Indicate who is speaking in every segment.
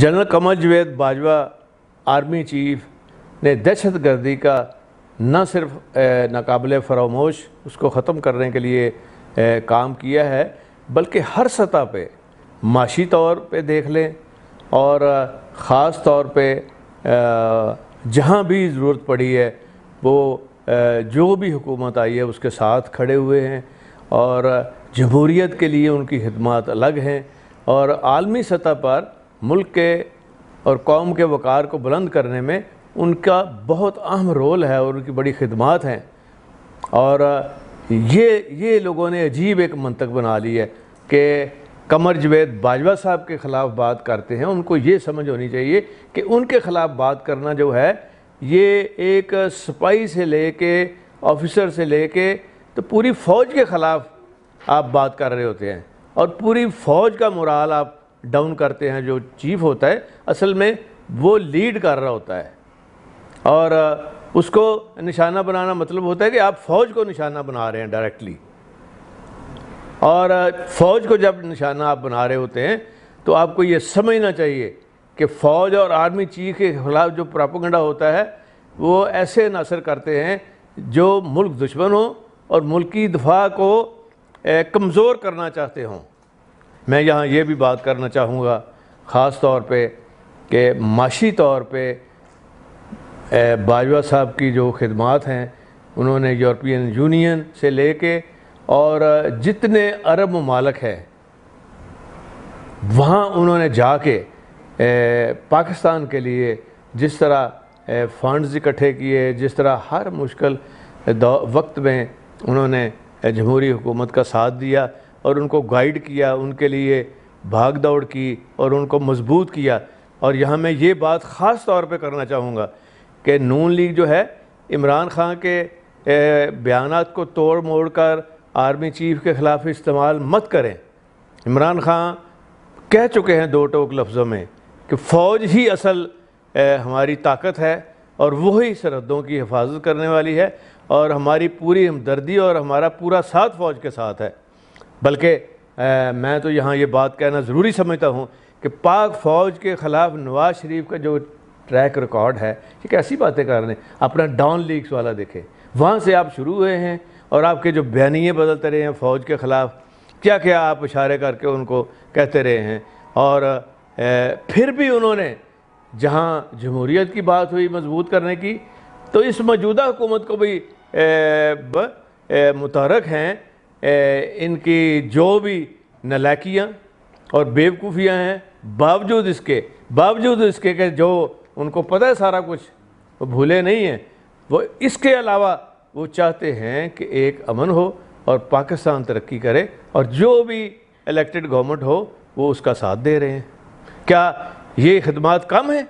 Speaker 1: general Qamar Javed Bajwa army chief ने दहशत गर्दी का न सिर्फ नाकबिल फरामोश उसको ख़त्म करने के लिए काम किया है बल्कि हर सतह पे माशी तौर पे देख लें और ख़ास तौर पे जहाँ भी ज़रूरत पड़ी है वो जो भी हुकूमत आई है उसके साथ खड़े हुए हैं और जमहूरीत के लिए उनकी खदमात अलग हैं और आलमी सतह पर मुल्क के और कौम के वक़ार को बुलंद करने में उनका बहुत अहम रोल है और उनकी बड़ी खदमात हैं और ये ये लोगों ने अजीब एक मंतक बना ली है कि कमर जवेद बाजवा साहब के ख़िलाफ़ बात करते हैं उनको ये समझ होनी चाहिए कि उनके ख़िलाफ़ बात करना जो है ये एक सिपाही से ले के ऑफिसर से ले के तो पूरी फ़ौज के ख़िलाफ़ आप बात कर रहे होते हैं और पूरी फ़ौज का मुराल आप डाउन करते हैं जो चीफ होता है असल में वो लीड कर रहा होता है और उसको निशाना बनाना मतलब होता है कि आप फौज को निशाना बना रहे हैं डायरेक्टली और फौज को जब निशाना आप बना रहे होते हैं तो आपको ये समझना चाहिए कि फ़ौज और आर्मी चीफ के खिलाफ जो प्रापोगंडा होता है वो ऐसे नासर करते हैं जो मुल्क दुश्मन हो और मुल्की दफा को कमज़ोर करना चाहते हों मैं यहाँ ये भी बात करना चाहूँगा ख़ास तौर पे कि माशी तौर पे बाजवा साहब की जो खदमात हैं उन्होंने यूरोपियन यूनियन से लेके और जितने अरब ममालक हैं वहाँ उन्होंने जाके पाकिस्तान के लिए जिस तरह फंड्स इकट्ठे किए जिस तरह हर मुश्किल वक्त में उन्होंने जमहूरी हुकूमत का साथ दिया और उनको गाइड किया उनके लिए भाग दौड़ की और उनको मजबूत किया और यहाँ मैं ये बात ख़ास तौर पर करना चाहूँगा कि नून लीग जो है इमरान खान के बयान को तोड़ मोड़ कर आर्मी चीफ के ख़िलाफ़ इस्तेमाल मत करें इमरान खान कह चुके हैं दो टोक लफ्ज़ों में कि फ़ौज ही असल हमारी ताकत है और वही सरहदों की हिफाजत करने वाली है और हमारी पूरी हमदर्दी और हमारा पूरा साथ फ़ौज के साथ है बल्कि मैं तो यहाँ ये बात कहना ज़रूरी समझता हूँ कि पाक फ़ौज के ख़िलाफ़ नवाज़ शरीफ का जो ट्रैक रिकॉर्ड है ये कैसी बातें कर रहे हैं अपना डाउन लीग्स वाला देखें वहाँ से आप शुरू हुए हैं और आपके जो बयानिए बदलते रहे हैं फ़ौज के ख़िलाफ़ क्या क्या आप इशारे करके उनको कहते रहे हैं और ए, फिर भी उन्होंने जहाँ जमहूरीत की बात हुई मजबूत करने की तो इस मौजूदा हुकूमत को भी मुतरक हैं इनकी जो भी नलाकियाँ और बेवकूफ़ियाँ हैं बावजूद इसके बावजूद इसके के जो उनको पता है सारा कुछ वो भूले नहीं हैं वो इसके अलावा वो चाहते हैं कि एक अमन हो और पाकिस्तान तरक्की करे और जो भी इलेक्टेड गवर्नमेंट हो वो उसका साथ दे रहे हैं क्या ये खदमात कम है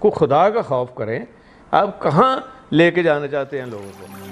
Speaker 1: को खुदा का खौफ करें आप कहाँ लेके जाना चाहते हैं लोगों को